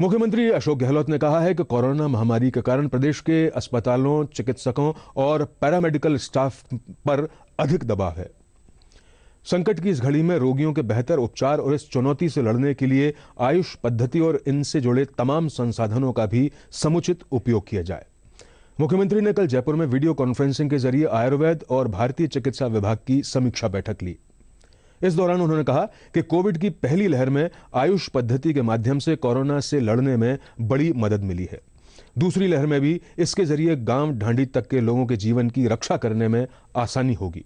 मुख्यमंत्री अशोक गहलोत ने कहा है कि कोरोना महामारी के कारण प्रदेश के अस्पतालों चिकित्सकों और पैरामेडिकल स्टाफ पर अधिक दबाव है संकट की इस घड़ी में रोगियों के बेहतर उपचार और इस चुनौती से लड़ने के लिए आयुष पद्धति और इनसे जुड़े तमाम संसाधनों का भी समुचित उपयोग किया जाए मुख्यमंत्री ने कल जयपुर में वीडियो कॉन्फ्रेंसिंग के जरिए आयुर्वेद और भारतीय चिकित्सा विभाग की समीक्षा बैठक ली इस दौरान उन्होंने कहा कि कोविड की पहली लहर में आयुष पद्धति के माध्यम से कोरोना से लड़ने में बड़ी मदद मिली है दूसरी लहर में भी इसके जरिए गांव ढांडी तक के लोगों के जीवन की रक्षा करने में आसानी होगी